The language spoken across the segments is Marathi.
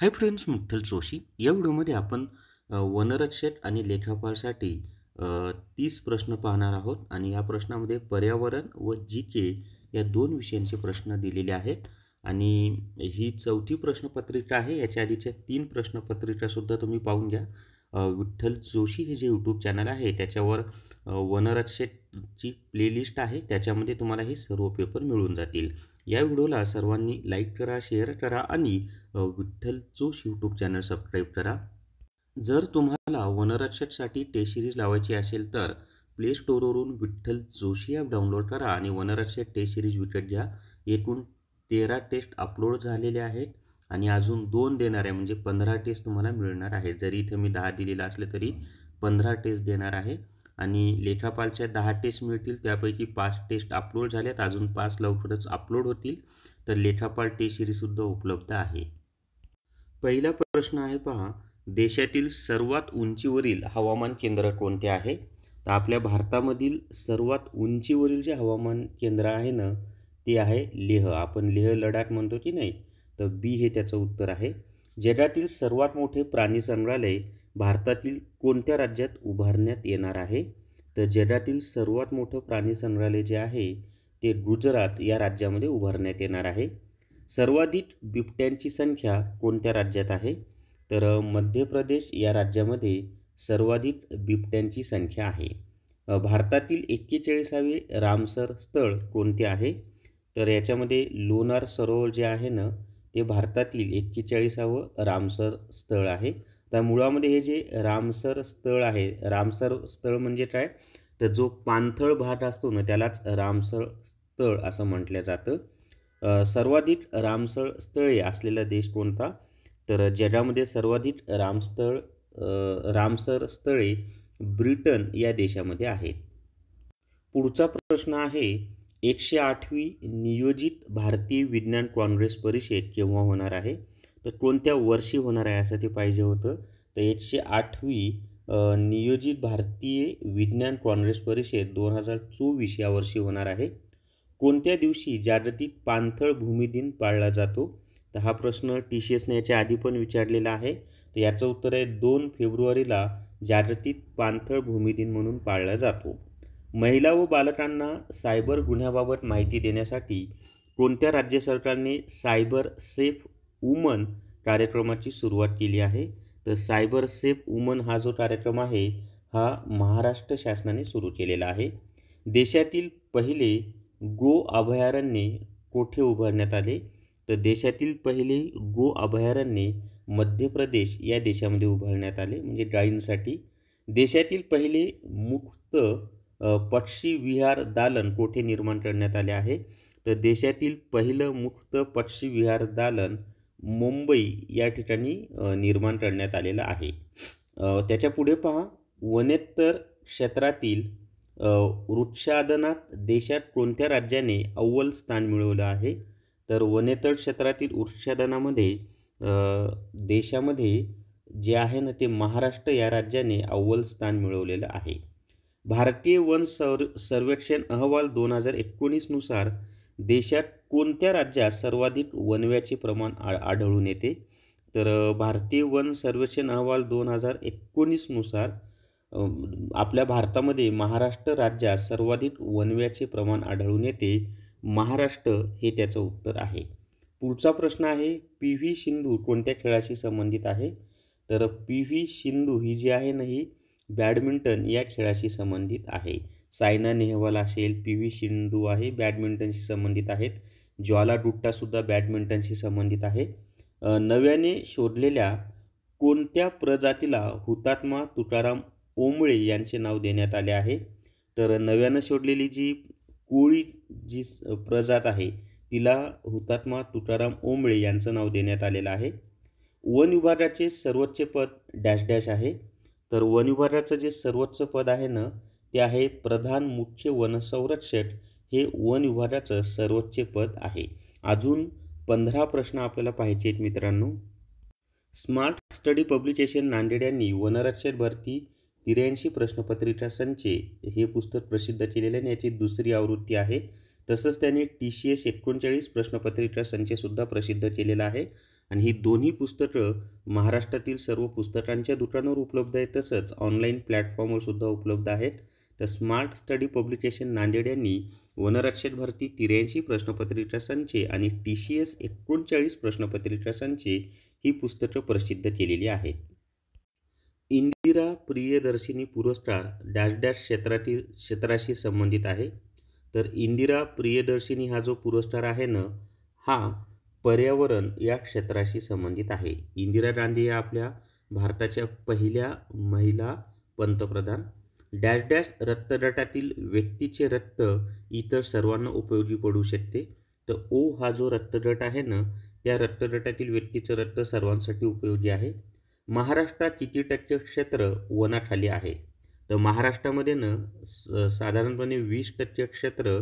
हाय फ्रेंड्स मुठ्ठल जोशी या व्हिडिओमध्ये आपण वनरक्षक आणि लेखापालसाठी तीस प्रश्न पाहणार आहोत आणि या प्रश्नामध्ये पर्यावरण व जी के या दोन विषयांचे प्रश्न दिलेले आहेत आणि ही चौथी प्रश्नपत्रिका आहे याच्या आधीच्या तीन प्रश्नपत्रिकासुद्धा तुम्ही पाहून घ्या विठ्ठल जोशी हे जे यूट्यूब चॅनल आहे त्याच्यावर वनरक्षकची प्लेलिस्ट आहे त्याच्यामध्ये तुम्हाला हे सर्व पेपर मिळून जातील या व्हिडिओला सर्वांनी लाईक करा शेअर करा आणि Vitthal Joshi YouTube channel subscribe करा जर तुम्हाला वनरक्षकसाठी टेस्ट सिरीज लावायची असेल तर प्ले स्टोरवरून विठ्ठल जोशी ॲप डाउनलोड करा आणि वनरक्षक टेस्ट सिरीज विकत घ्या एकूण तेरा टेस्ट अपलोड झालेले आहेत आणि अजून दोन देणार आहे म्हणजे पंधरा टेस्ट तुम्हाला मिळणार आहे जरी इथे मी दहा दिलेला असले तरी पंधरा टेस्ट देणार आहे आणि लेखापालच्या दहा टेस्ट मिळतील त्यापैकी पाच टेस्ट अपलोड झाल्यात अजून पाच लवकरच अपलोड होतील तर लेखापाल टेस्ट सिरीजसुद्धा उपलब्ध आहे पहिला प्रश्न आहे पहा देशातील सर्वात उंचीवरील हवामान केंद्र कोणते आहे तर आपल्या भारतामधील सर्वात उंचीवरील जे हवामान केंद्र आहे ना ते आहे लेह आपण लेह लडाख म्हणतो की नाही तर बी हे त्याचं उत्तर आहे जगातील सर्वात मोठे प्राणी संग्रहालय भारतातील कोणत्या राज्यात उभारण्यात येणार आहे तर जगातील सर्वात मोठं प्राणी संग्रहालय जे आहे ते गुजरात या राज्यामध्ये उभारण्यात येणार आहे सर्वाधिक बिबट्यांची संख्या कोणत्या राज्यात आहे तर मध्य प्रदेश या राज्यामध्ये सर्वाधिक बिबट्यांची संख्या आहे भारतातील एक्केचाळीसावे रामसर स्थळ कोणते आहे तर याच्यामध्ये लोणार सरोवर जे आहे ना ते भारतातील एक्केचाळीसावं रामसर स्थळ आहे तर मुळामध्ये हे जे रामसर स्थळ आहे रामसर स्थळ म्हणजे काय तर जो पाणथळ भाट असतो ना त्यालाच रामसर स्थळ असं म्हटलं जातं सर्वाधिक रामसर स्थळे असलेला देश कोणता तर जगामध्ये सर्वाधिक रामस्थळ रामसर स्थळे ब्रिटन या देशामध्ये आहेत पुढचा प्रश्न आहे एकशे आठवी नियोजित भारतीय विज्ञान काँग्रेस परिषद केव्हा होणार आहे तर कोणत्या वर्षी होणार आहे असं ते पाहिजे होतं तर एकशे आठवी नियोजित भारतीय विज्ञान काँग्रेस परिषद दोन हजार चोवीस या वर्षी होणार आहे कोणत्या दिवशी जागतिक पाणथळ भूमिदिन पाळला जातो तर हा प्रश्न टी सी एसने याच्या आधी पण विचारलेला आहे तर याचं उत्तर आहे दोन फेब्रुवारीला जागतिक पाणथळ भूमिदिन दिन म्हणून पाळला जातो महिला व बालकांना सायबर गुन्ह्याबाबत माहिती देण्यासाठी कोणत्या राज्य सरकारने सायबर सेफ वुमन कार्यक्रमाची सुरुवात केली आहे तर सायबर सेफ वुमन हा जो कार्यक्रम आहे हा महाराष्ट्र शासनाने सुरू केलेला आहे देशातील पहिले गो अभयारण्ये कोठे उभारण्यात आले तर देशातील पहिले गो अभयारण्ये मध्य प्रदेश या देशामध्ये उभारण्यात आले म्हणजे गाईंसाठी देशातील पहिले मुक्त पक्षी विहार दालन कोठे निर्माण करण्यात आले आहे तर देशातील पहिलं मुक्त पक्षी विहार दालन मुंबई या ठिकाणी निर्माण करण्यात आलेलं आहे त्याच्या पुढे पहा वनेत्तर क्षेत्रातील वृक्षादनात देशात कोणत्या राज्याने अव्वल स्थान मिळवलं आहे तर वनेतर क्षेत्रातील वृक्षादनामध्ये देशामध्ये जे आहे ना ते महाराष्ट्र या राज्याने अव्वल स्थान मिळवलेलं आहे भारतीय वन सर्वेक्षण अहवाल दोन हजार एकोणीसनुसार देशात कोणत्या राज्यात सर्वाधिक वनव्याचे प्रमाण आ आढळून येते तर भारतीय वन सर्वेक्षण अहवाल दोन हजार एकोणीसनुसार आपल्या भारतामध्ये महाराष्ट्र राज्यात सर्वाधिक वनव्याचे प्रमाण आढळून येते महाराष्ट्र हे त्याचं उत्तर आहे पुढचा प्रश्न आहे पी व्ही सिंधू कोणत्या खेळाशी संबंधित आहे तर पी व्ही सिंधू ही जी आहे ना ही बॅडमिंटन या खेळाशी संबंधित आहे सायना नेहवाल असेल पी व्ही सिंधू आहे बॅडमिंटनशी संबंधित आहेत ज्वाला सुद्धा बॅडमिंटनशी संबंधित आहे नव्याने शोधलेल्या कोणत्या प्रजातीला हुतात्मा तुकाराम ओंबळे यांचे नाव देण्यात आले आहे तर नव्यानं शोधलेली जी कोळी जी प्रजात आहे तिला हुतात्मा तुकाराम ओंबळे यांचं नाव देण्यात आलेलं आहे वन विभागाचे सर्वोच्च पद डॅश डॅश आहे तर वन विभागाचं जे सर्वोच्च पद आहे ना ते आहे प्रधान मुख्य वनसंरक्षक हे वन विभागाचं सर्वोच्च पद आहे अजून पंधरा प्रश्न आपल्याला पाहिजे आहेत मित्रांनो स्मार्ट स्टडी पब्लिकेशन नांदेड यांनी वनरक्षक भरती तिऱ्याऐंशी प्रश्नपत्रिका संचे हे पुस्तक प्रसिद्ध केलेले आणि याची दुसरी आवृत्ती आहे तसंच त्याने टी सी एस एकोणचाळीस प्रश्नपत्रिका संचसुद्धा प्रसिद्ध केलेला आहे आणि ही दोन्ही पुस्तकं महाराष्ट्रातील सर्व पुस्तकांच्या दुकानावर उपलब्ध आहेत तसंच ऑनलाईन प्लॅटफॉर्मवर सुद्धा उपलब्ध आहेत तर स्मार्ट स्टडी पब्लिकेशन नांदेड यांनी वनरक्षक भरती त्र्याऐंशी प्रश्नपत्रिका संचे आणि टी सी एस एकोणचाळीस प्रश्नपत्रिका संचे ही पुस्तकं प्रसिद्ध केलेली आहेत इंदिरा प्रियदर्शिनी पुरस्कार डॅश डॅश क्षेत्रातील क्षेत्राशी संबंधित आहे तर इंदिरा प्रियदर्शिनी हा जो पुरस्कार आहे ना हा पर्यावरण या क्षेत्राशी संबंधित आहे इंदिरा गांधी या आपल्या भारताच्या पहिल्या महिला पंतप्रधान डॅश डॅश रक्तदाटातील व्यक्तीचे रक्त इतर सर्वांना उपयोगी पडू शकते तर ओ हा जो रक्तदट आहे ना त्या रक्तदटातील व्यक्तीचं रक्त सर्वांसाठी उपयोगी आहे महाराष्ट्रात किती टक्के क्षेत्र वनाखाली आहे तर महाराष्ट्रामध्ये न साधारणपणे वीस टक्के क्षेत्र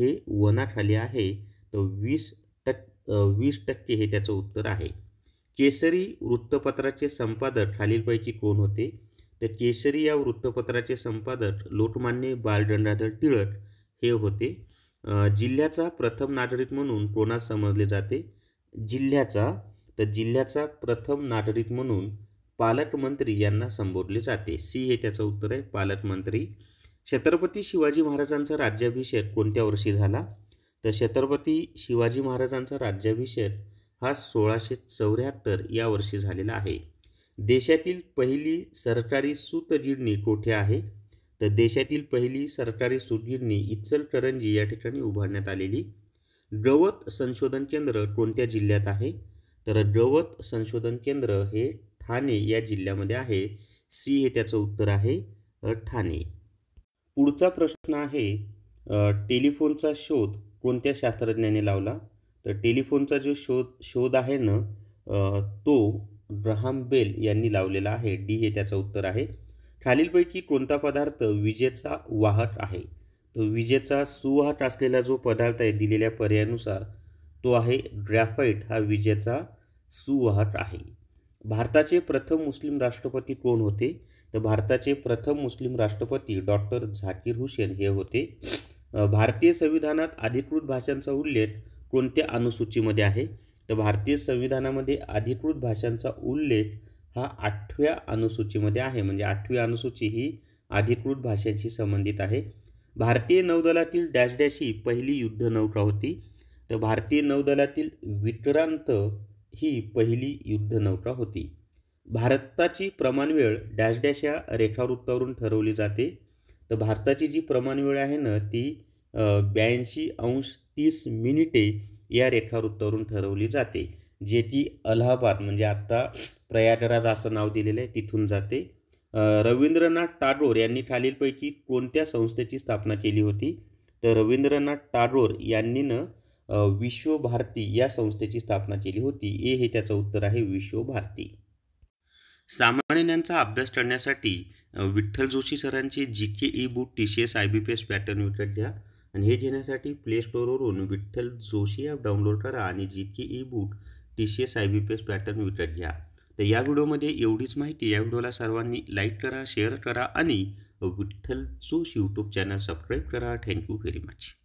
हे वनाखाली आहे तर वीस टक् वीस टक्के हे त्याचं उत्तर आहे केसरी वृत्तपत्राचे संपादक खालीलपैकी कोण होते तर केसरी या वृत्तपत्राचे संपादक लोकमान्य बालगंगाधर टिळक हे होते जिल्ह्याचा प्रथम नागरिक म्हणून कोणास समजले जाते जिल्ह्याचा तर जिल्ह्याचा प्रथम नागरिक म्हणून पालकमंत्री यांना संबोधले जाते सी हे त्याचं उत्तर आहे पालकमंत्री छत्रपती शिवाजी महाराजांचा राज्याभिषेक कोणत्या वर्षी झाला तर छत्रपती शिवाजी महाराजांचा राज्याभिषेक हा सोळाशे चौऱ्याहत्तर या वर्षी झालेला आहे देशातील पहिली सरकारी सूतगिरणी कोठे आहे तर देशातील पहिली सरकारी सूतगिरणी इचलकरंजी या ठिकाणी उभारण्यात आलेली गवत संशोधन केंद्र कोणत्या जिल्ह्यात आहे तर गवत संशोधन केंद्र हे ठाणे या जिल्ह्यामध्ये आहे सी हे त्याचं उत्तर आहे ठाणे पुढचा प्रश्न आहे टेलिफोनचा शोध कोणत्या शास्त्रज्ञाने लावला तर टेलिफोनचा जो शोध शोध आहे ना तो ब्रहाम बेल यांनी लावलेला आहे डी हे त्याचं उत्तर आहे खालीलपैकी कोणता पदार्थ विजेचा वाहक आहे तर विजेचा सुवाहक असलेला जो पदार्थ आहे दिलेल्या पर्यायानुसार तो आहे ग्रॅफाईट हा विजेचा सुवाहक आहे भारताचे प्रथम मुस्लिम राष्ट्रपती कोण होते तर भारताचे प्रथम मुस्लिम राष्ट्रपती डॉक्टर झाकीर हुसेन हे होते भारतीय संविधानात अधिकृत भाषांचा उल्लेख कोणत्या अनुसूचीमध्ये आहे तर भारतीय संविधानामध्ये अधिकृत भाषांचा उल्लेख हा आठव्या अनुसूचीमध्ये आहे म्हणजे आठवी अनुसूची ही अधिकृत भाषांशी संबंधित आहे भारतीय नौदलातील डॅश डॅश ही पहिली युद्धनौका होती तर भारतीय नौदलातील विक्रांत ही पहिली युद्धनौका होती भारताची प्रमाणवेळ डॅश डॅश या रेखावृत्तावरून ठरवली जाते तर भारताची जी प्रमाणवेळ आहे ना ती ब्याऐंशी अंश तीस मिनिटे या रेखावृत्तावरून ठरवली जाते जे की अलाहाबाद म्हणजे आत्ता प्रयागराज असं नाव दिलेलं आहे तिथून जाते रवींद्रनाथ टागोर यांनी खालीलपैकी कोणत्या संस्थेची स्थापना केली होती तर रवींद्रनाथ टागोर यांनीनं विश्वभारती या संस्थेची स्थापना केली होती ए हे त्याचं उत्तर आहे विश्वभारती सामान्यांचा अभ्यास करण्यासाठी विठ्ठल जोशी सरांचे G K e book T C S I B P S pattern विकत घ्या आणि हे घेण्यासाठी प्ले स्टोअरवरून विठ्ठल जोशी ॲप डाउनलोड करा आणि G K e book T C S I B P S pattern विकत घ्या तर या व्हिडिओमध्ये एवढीच माहिती या व्हिडिओला सर्वांनी लाईक करा शेअर करा आणि Vitthal Joshi YouTube channel subscribe करा थँक्यू व्हेरी मच